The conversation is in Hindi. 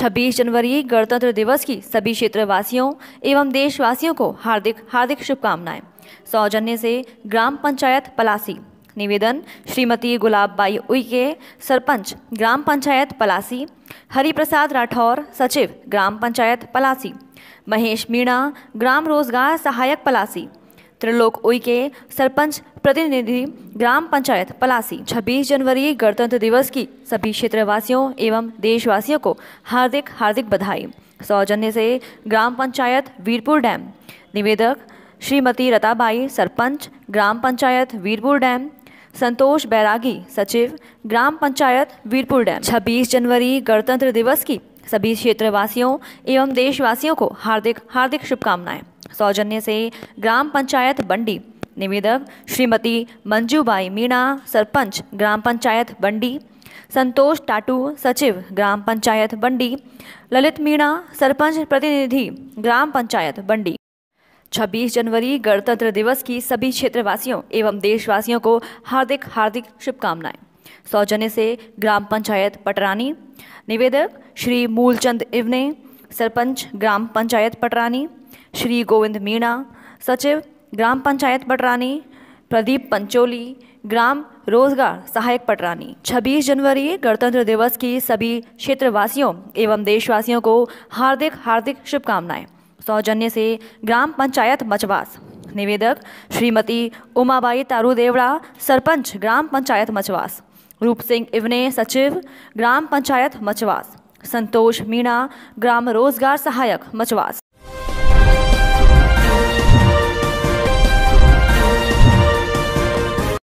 छब्बीस जनवरी गणतंत्र दिवस की सभी क्षेत्रवासियों एवं देशवासियों को हार्दिक हार्दिक शुभकामनाएं सौजन्य से ग्राम पंचायत पलासी निवेदन श्रीमती गुलाबबाई उइके सरपंच ग्राम पंचायत पलासी हरिप्रसाद राठौर सचिव ग्राम पंचायत पलासी महेश मीणा ग्राम रोजगार सहायक पलासी त्रिलोक उइके सरपंच प्रतिनिधि ग्राम पंचायत पलासी 26 जनवरी गणतंत्र दिवस की सभी क्षेत्रवासियों एवं देशवासियों को हार्दिक हार्दिक बधाई सौजन्य से ग्राम पंचायत वीरपुर डैम निवेदक श्रीमती रताबाई सरपंच ग्राम पंचायत वीरपुर डैम संतोष बैरागी सचिव ग्राम पंचायत वीरपुर डैम 26 जनवरी गणतंत्र दिवस की सभी क्षेत्रवासियों एवं देशवासियों को हार्दिक हार्दिक शुभकामनाएं सौजन्य से ग्राम पंचायत बंडी निवेदक श्रीमती मंजूबाई मीणा सरपंच ग्राम पंचायत बंडी संतोष टाटू सचिव ग्राम पंचायत बंडी ललित मीणा सरपंच प्रतिनिधि ग्राम पंचायत बंडी 26 जनवरी गणतंत्र दिवस की सभी क्षेत्रवासियों एवं देशवासियों को हार्दिक हार्दिक शुभकामनाएं सौजन्य से ग्राम पंचायत पटरानी निवेदक श्री मूलचंद इवने सरपंच ग्राम पंचायत पटरानी श्री गोविंद मीणा सचिव ग्राम पंचायत पटरानी प्रदीप पंचोली ग्राम रोजगार सहायक पटरानी 26 जनवरी गणतंत्र दिवस की सभी क्षेत्रवासियों एवं देशवासियों को हार्दिक हार्दिक शुभकामनाएं सौजन्य से ग्राम पंचायत मचवास निवेदक श्रीमती उमाबाई तारूदेवड़ा सरपंच ग्राम पंचायत मचवास रूप सिंह इवने सचिव ग्राम पंचायत मचवास संतोष मीणा ग्राम रोजगार सहायक मचवास